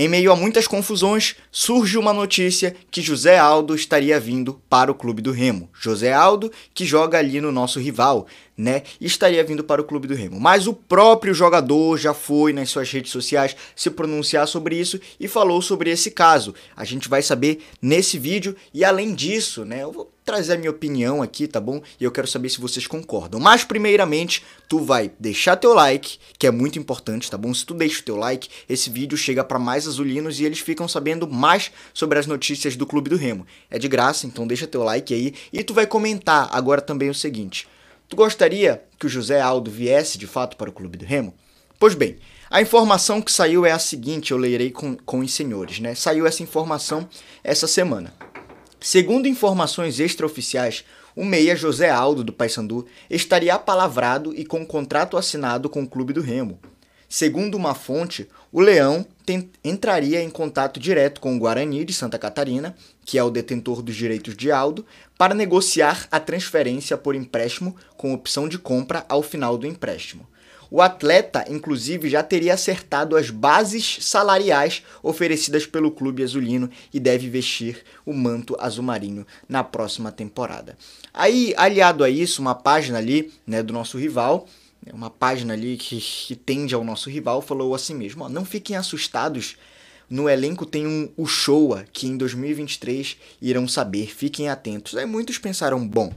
Em meio a muitas confusões, surge uma notícia que José Aldo estaria vindo para o clube do Remo. José Aldo, que joga ali no nosso rival, né, estaria vindo para o clube do Remo. Mas o próprio jogador já foi nas suas redes sociais se pronunciar sobre isso e falou sobre esse caso. A gente vai saber nesse vídeo e além disso, né, eu vou trazer a minha opinião aqui, tá bom? E eu quero saber se vocês concordam. Mas primeiramente, tu vai deixar teu like, que é muito importante, tá bom? Se tu deixa o teu like, esse vídeo chega para mais azulinos e eles ficam sabendo mais sobre as notícias do Clube do Remo. É de graça, então deixa teu like aí e tu vai comentar agora também o seguinte: Tu gostaria que o José Aldo viesse de fato para o Clube do Remo? Pois bem, a informação que saiu é a seguinte, eu leirei com, com os senhores, né? Saiu essa informação essa semana. Segundo informações extraoficiais, o meia José Aldo do Paysandu estaria apalavrado e com um contrato assinado com o clube do Remo. Segundo uma fonte, o Leão entraria em contato direto com o Guarani de Santa Catarina, que é o detentor dos direitos de Aldo, para negociar a transferência por empréstimo com opção de compra ao final do empréstimo. O atleta, inclusive, já teria acertado as bases salariais oferecidas pelo clube azulino e deve vestir o manto azul-marinho na próxima temporada. Aí, aliado a isso, uma página ali né, do nosso rival né, uma página ali que, que, tende ao nosso rival, falou assim mesmo: ó, não fiquem assustados. No elenco tem um Uchoa que em 2023 irão saber, fiquem atentos. Aí muitos pensaram: bom,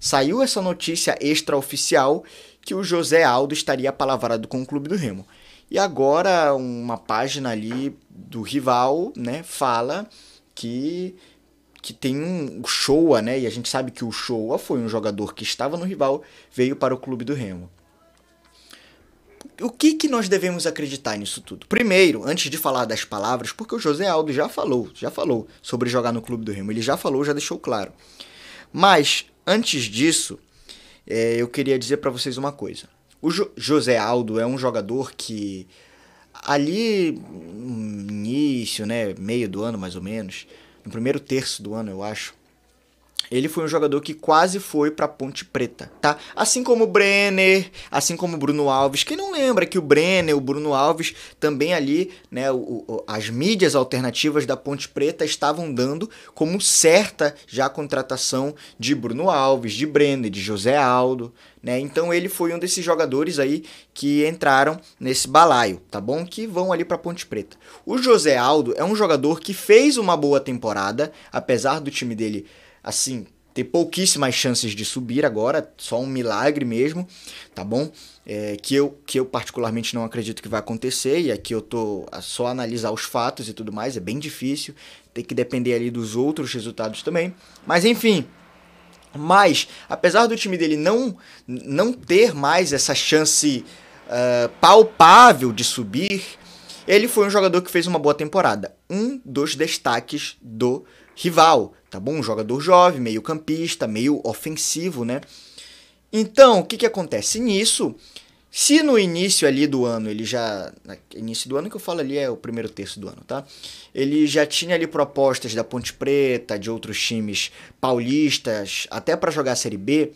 saiu essa notícia extraoficial que o José Aldo estaria palavrado com o clube do Remo. E agora uma página ali do rival, né, fala que que tem um Showa, né? E a gente sabe que o Showa foi um jogador que estava no rival, veio para o clube do Remo. O que, que nós devemos acreditar nisso tudo? Primeiro, antes de falar das palavras, porque o José Aldo já falou, já falou sobre jogar no clube do Remo, ele já falou, já deixou claro. Mas antes disso, é, eu queria dizer para vocês uma coisa. O jo José Aldo é um jogador que ali no início, né, meio do ano mais ou menos, no primeiro terço do ano, eu acho, ele foi um jogador que quase foi para Ponte Preta, tá? Assim como o Brenner, assim como o Bruno Alves. Quem não lembra que o Brenner, o Bruno Alves, também ali, né, o, o, as mídias alternativas da Ponte Preta estavam dando como certa já a contratação de Bruno Alves, de Brenner, de José Aldo, né? Então ele foi um desses jogadores aí que entraram nesse balaio, tá bom? Que vão ali para Ponte Preta. O José Aldo é um jogador que fez uma boa temporada, apesar do time dele assim, ter pouquíssimas chances de subir agora, só um milagre mesmo, tá bom? É, que, eu, que eu particularmente não acredito que vai acontecer, e aqui eu tô a só analisar os fatos e tudo mais, é bem difícil, tem que depender ali dos outros resultados também. Mas enfim, mas apesar do time dele não, não ter mais essa chance uh, palpável de subir, ele foi um jogador que fez uma boa temporada. Um dos destaques do rival, tá bom? Um jogador jovem, meio campista, meio ofensivo, né? Então, o que, que acontece nisso? Se no início ali do ano, ele já. Início do ano que eu falo ali é o primeiro terço do ano, tá? Ele já tinha ali propostas da Ponte Preta, de outros times paulistas, até para jogar a Série B.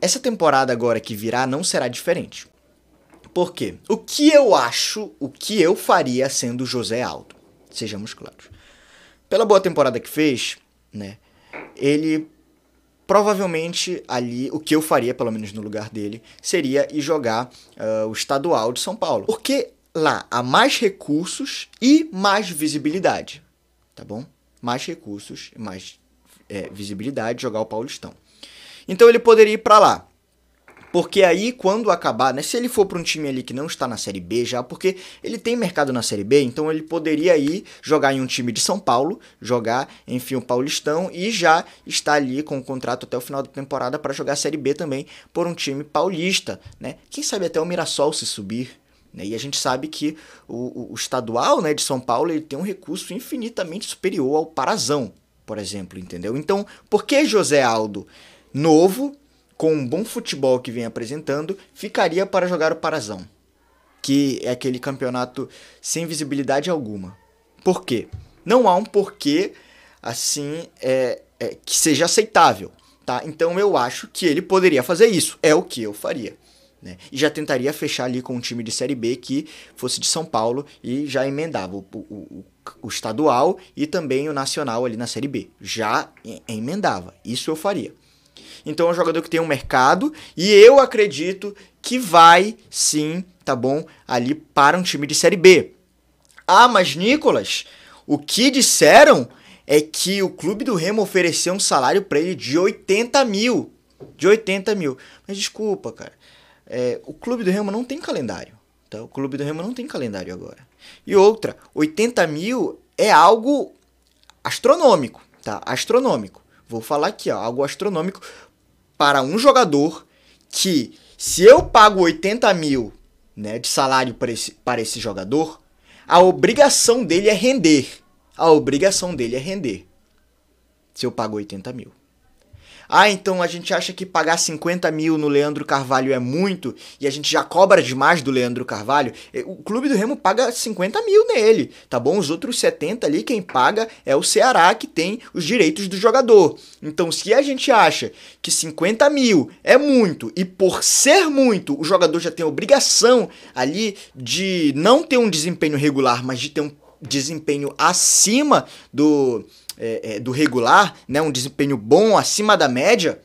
Essa temporada agora que virá não será diferente. Por quê? O que eu acho, o que eu faria sendo José Aldo? Sejamos claros pela boa temporada que fez, né? Ele provavelmente ali o que eu faria, pelo menos no lugar dele, seria ir jogar uh, o estadual de São Paulo. Porque lá há mais recursos e mais visibilidade, tá bom? Mais recursos e mais é, visibilidade jogar o Paulistão. Então ele poderia ir para lá. Porque aí, quando acabar, né? Se ele for para um time ali que não está na Série B já, porque ele tem mercado na Série B, então ele poderia ir jogar em um time de São Paulo, jogar, enfim, o Paulistão e já está ali com o um contrato até o final da temporada para jogar a Série B também por um time paulista, né? Quem sabe até o Mirassol se subir. Né? E a gente sabe que o, o, estadual né, de São Paulo ele tem um recurso infinitamente superior ao Parazão, por exemplo, entendeu? Então, por que José Aldo, novo, com um bom futebol que vem apresentando, ficaria para jogar o Parazão, que é aquele campeonato sem visibilidade alguma. Por quê? Não há um porquê assim é, é, que seja aceitável, tá? Então eu acho que ele poderia fazer isso. É o que eu faria. Né? E já tentaria fechar ali com um time de Série B que fosse de São Paulo e já emendava o, o, o estadual e também o nacional ali na Série B. Já emendava. Isso eu faria. Então é um jogador que tem um mercado e eu acredito que vai sim, tá bom, ali para um time de Série B. Ah, mas Nicolas, o que disseram é que o clube do Remo ofereceu um salário para ele de 80 mil. De 80 mil. Mas desculpa, cara. É, o clube do Remo não tem calendário. Tá? O clube do Remo não tem calendário agora. E outra, 80 mil é algo astronômico. Tá? Astronômico. Vou falar aqui, ó, algo astronômico para um jogador que, se eu pago 80 mil né, de salário para esse, para esse jogador, a obrigação dele é render. A obrigação dele é render. Se eu pago 80 mil. Ah, então a gente acha que pagar 50 mil no Leandro Carvalho é muito e a gente já cobra demais do Leandro Carvalho. O Clube do Remo paga 50 mil nele, tá bom? Os outros 70 ali, quem paga é o Ceará, que tem os direitos do jogador. Então, se a gente acha que 50 mil é muito e por ser muito, o jogador já tem a obrigação ali de não ter um desempenho regular, mas de ter um desempenho acima do é, é, do regular, né, um desempenho bom acima da média,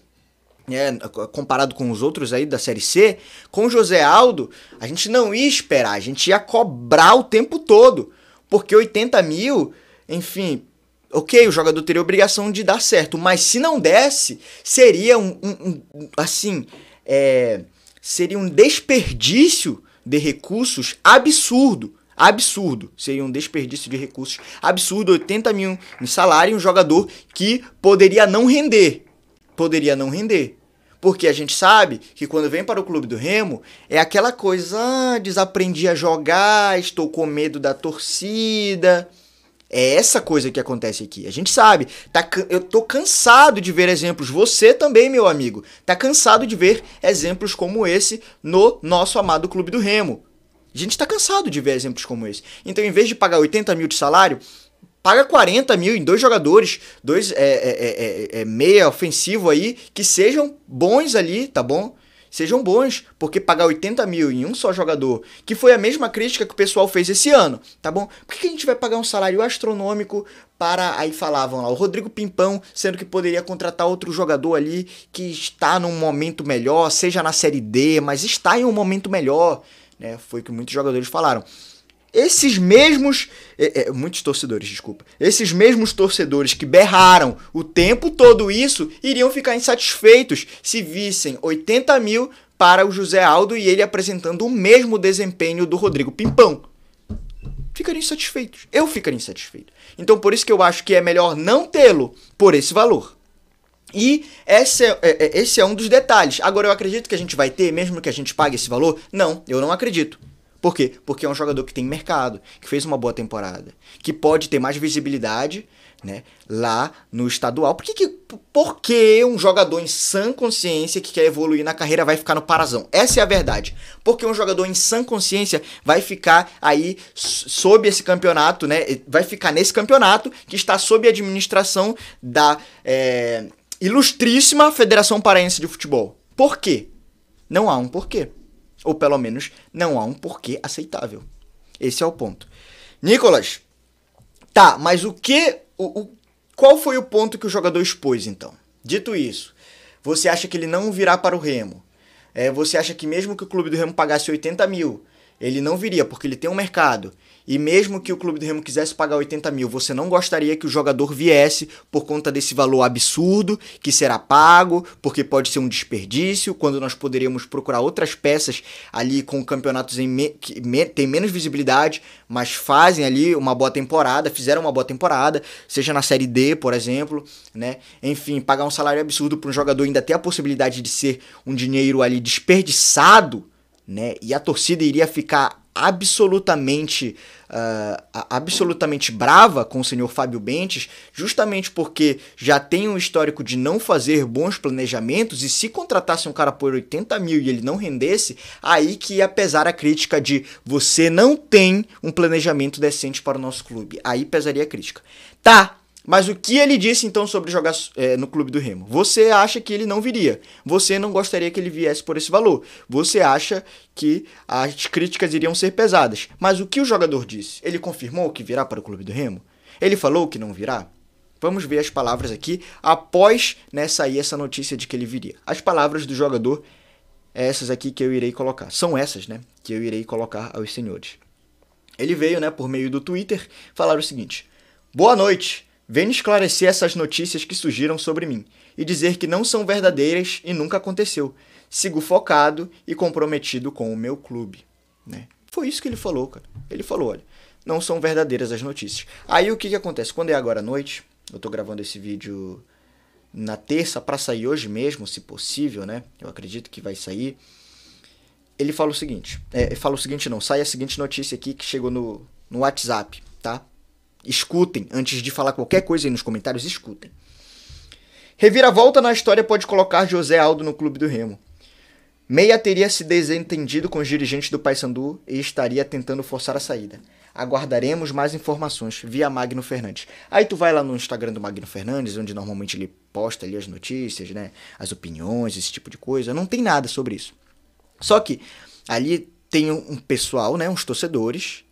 né, comparado com os outros aí da Série C, com o José Aldo, a gente não ia esperar, a gente ia cobrar o tempo todo. Porque 80 mil, enfim, ok, o jogador teria obrigação de dar certo, mas se não desse, seria um, um, um assim, é, seria um desperdício de recursos absurdo absurdo. Seria um desperdício de recursos absurdo, 80 mil em salário, um jogador que poderia não render. Poderia não render. Porque a gente sabe que quando vem para o clube do Remo, é aquela coisa, ah, desaprendi a jogar, estou com medo da torcida. É essa coisa que acontece aqui. A gente sabe, tá, eu tô cansado de ver exemplos, você também, meu amigo, tá cansado de ver exemplos como esse no nosso amado clube do Remo. A gente está cansado de ver exemplos como esse. Então, em vez de pagar 80 mil de salário, paga 40 mil em dois jogadores, dois é é, é, é, é, meia ofensivo aí, que sejam bons ali, tá bom? Sejam bons, porque pagar 80 mil em um só jogador, que foi a mesma crítica que o pessoal fez esse ano, tá bom? Por que a gente vai pagar um salário astronômico para. Aí falavam lá, o Rodrigo Pimpão, sendo que poderia contratar outro jogador ali que está num momento melhor, seja na Série D, mas está em um momento melhor né? Foi o que muitos jogadores falaram. Esses mesmos. É, é, muitos torcedores, desculpa. Esses mesmos torcedores que berraram o tempo todo isso iriam ficar insatisfeitos se vissem 80 mil para o José Aldo e ele apresentando o mesmo desempenho do Rodrigo Pimpão. Ficariam insatisfeitos. Eu ficaria insatisfeito. Então por isso que eu acho que é melhor não tê-lo por esse valor. E esse é, é, é, esse é um dos detalhes. Agora, eu acredito que a gente vai ter, mesmo que a gente pague esse valor? Não, eu não acredito. Por quê? Porque é um jogador que tem mercado, que fez uma boa temporada, que pode ter mais visibilidade né, lá no estadual. Por que, que, por que um jogador em sã consciência que quer evoluir na carreira vai ficar no parazão? Essa é a verdade. Porque um jogador em sã consciência vai ficar aí sob esse campeonato, né? Vai ficar nesse campeonato que está sob a administração da. É, ilustríssima Federação Paraense de Futebol. Por quê? Não há um porquê. Ou pelo menos não há um porquê aceitável. Esse é o ponto. Nicolas, tá, mas o que. O, o, qual foi o ponto que o jogador expôs então? Dito isso, você acha que ele não virá para o Remo? É, você acha que mesmo que o clube do Remo pagasse 80 mil, ele não viria, porque ele tem um mercado. E mesmo que o Clube do Remo quisesse pagar 80 mil, você não gostaria que o jogador viesse por conta desse valor absurdo que será pago, porque pode ser um desperdício, quando nós poderíamos procurar outras peças ali com campeonatos me que me tem menos visibilidade, mas fazem ali uma boa temporada, fizeram uma boa temporada, seja na Série D, por exemplo, né? Enfim, pagar um salário absurdo para um jogador ainda ter a possibilidade de ser um dinheiro ali desperdiçado né? E a torcida iria ficar absolutamente uh, absolutamente brava com o senhor Fábio Bentes, justamente porque já tem um histórico de não fazer bons planejamentos e se contratasse um cara por 80 mil e ele não rendesse, aí que ia pesar a crítica de você não tem um planejamento decente para o nosso clube. Aí pesaria a crítica. Tá, mas o que ele disse então sobre jogar é, no clube do Remo? Você acha que ele não viria. Você não gostaria que ele viesse por esse valor. Você acha que as críticas iriam ser pesadas. Mas o que o jogador disse? Ele confirmou que virá para o clube do Remo? Ele falou que não virá? Vamos ver as palavras aqui após né, sair essa notícia de que ele viria. As palavras do jogador, é essas aqui que eu irei colocar. São essas, né? Que eu irei colocar aos senhores. Ele veio, né, por meio do Twitter, falar o seguinte: Boa noite. Venho esclarecer essas notícias que surgiram sobre mim e dizer que não são verdadeiras e nunca aconteceu. Sigo focado e comprometido com o meu clube. Né? Foi isso que ele falou, cara. Ele falou, olha, não são verdadeiras as notícias. Aí o que, que acontece? Quando é agora à noite, eu tô gravando esse vídeo na terça para sair hoje mesmo, se possível, né? Eu acredito que vai sair. Ele fala o seguinte, é, fala o seguinte não, sai a seguinte notícia aqui que chegou no, no WhatsApp, tá? Escutem, antes de falar qualquer coisa aí nos comentários, escutem. Reviravolta na história pode colocar José Aldo no clube do Remo. Meia teria se desentendido com os dirigentes do Paysandu e estaria tentando forçar a saída. Aguardaremos mais informações via Magno Fernandes. Aí tu vai lá no Instagram do Magno Fernandes, onde normalmente ele posta ali as notícias, né? As opiniões, esse tipo de coisa. Não tem nada sobre isso. Só que ali tem um pessoal, né? Uns torcedores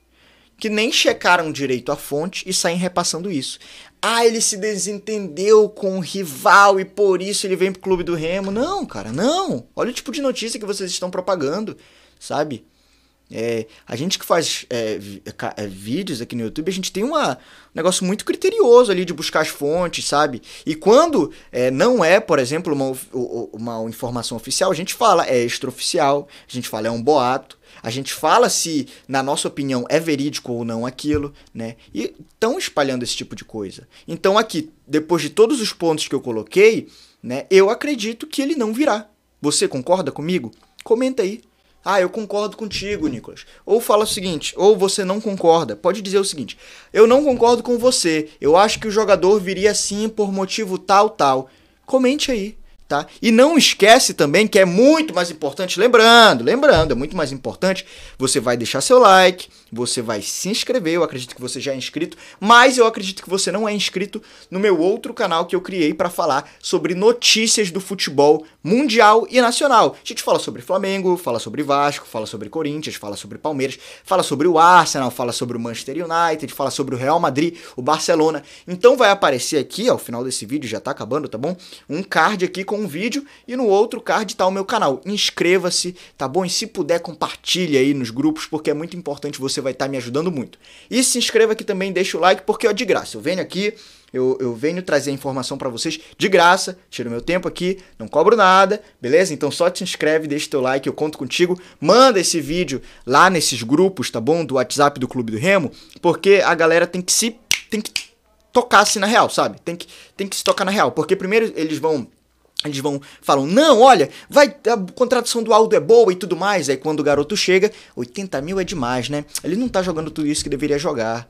que nem checaram direito a fonte e saem repassando isso. Ah, ele se desentendeu com o rival e por isso ele vem pro clube do Remo. Não, cara, não. Olha o tipo de notícia que vocês estão propagando, sabe? É, a gente que faz é, é, vídeos aqui no YouTube, a gente tem uma, um negócio muito criterioso ali de buscar as fontes, sabe? E quando é, não é, por exemplo, uma, uma informação oficial, a gente fala é extraoficial, a gente fala é um boato, a gente fala se, na nossa opinião, é verídico ou não aquilo, né? E estão espalhando esse tipo de coisa. Então aqui, depois de todos os pontos que eu coloquei, né, eu acredito que ele não virá. Você concorda comigo? Comenta aí. Ah, eu concordo contigo, Nicolas. Ou fala o seguinte, ou você não concorda. Pode dizer o seguinte: eu não concordo com você. Eu acho que o jogador viria assim por motivo tal, tal. Comente aí. Tá? E não esquece também que é muito mais importante, lembrando, lembrando, é muito mais importante, você vai deixar seu like, você vai se inscrever, eu acredito que você já é inscrito, mas eu acredito que você não é inscrito no meu outro canal que eu criei para falar sobre notícias do futebol mundial e nacional. A gente fala sobre Flamengo, fala sobre Vasco, fala sobre Corinthians, fala sobre Palmeiras, fala sobre o Arsenal, fala sobre o Manchester United, fala sobre o Real Madrid, o Barcelona. Então vai aparecer aqui, ao final desse vídeo já tá acabando, tá bom? Um card aqui com com um vídeo e no outro card tá o meu canal. Inscreva-se, tá bom? E se puder, compartilhe aí nos grupos, porque é muito importante, você vai estar tá me ajudando muito. E se inscreva aqui também, deixa o like, porque é de graça, eu venho aqui, eu, eu venho trazer informação para vocês de graça, tiro meu tempo aqui, não cobro nada, beleza? Então só te inscreve, deixa teu like, eu conto contigo. Manda esse vídeo lá nesses grupos, tá bom? Do WhatsApp do Clube do Remo, porque a galera tem que se. tem que tocar-se na real, sabe? Tem que, tem que se tocar na real, porque primeiro eles vão eles vão, falam, não, olha, vai, a contratação do Aldo é boa e tudo mais. Aí quando o garoto chega, 80 mil é demais, né? Ele não tá jogando tudo isso que deveria jogar.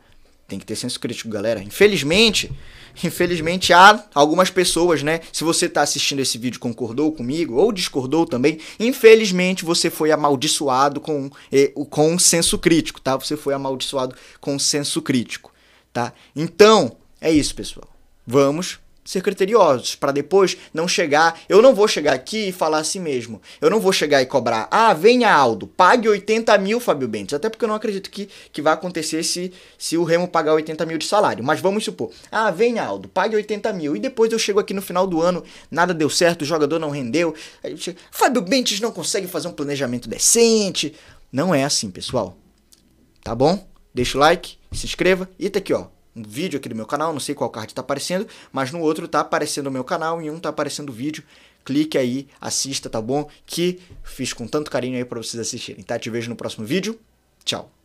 Tem que ter senso crítico, galera. Infelizmente, infelizmente há algumas pessoas, né? Se você tá assistindo esse vídeo, concordou comigo ou discordou também, infelizmente você foi amaldiçoado com, eh, com senso crítico, tá? Você foi amaldiçoado com senso crítico, tá? Então, é isso, pessoal. Vamos ser criteriosos, para depois não chegar. Eu não vou chegar aqui e falar assim mesmo. Eu não vou chegar e cobrar. Ah, venha Aldo, pague 80 mil, Fábio Bentes. Até porque eu não acredito que, que vai acontecer se, se o Remo pagar 80 mil de salário. Mas vamos supor. Ah, venha Aldo, pague 80 mil. E depois eu chego aqui no final do ano, nada deu certo, o jogador não rendeu. Fábio Bentes não consegue fazer um planejamento decente. Não é assim, pessoal. Tá bom? Deixa o like, se inscreva e tá aqui, ó um vídeo aqui do meu canal, não sei qual card está aparecendo, mas no outro está aparecendo o meu canal e um está aparecendo o vídeo. Clique aí, assista, tá bom? Que fiz com tanto carinho aí para vocês assistirem, tá? Te vejo no próximo vídeo. Tchau.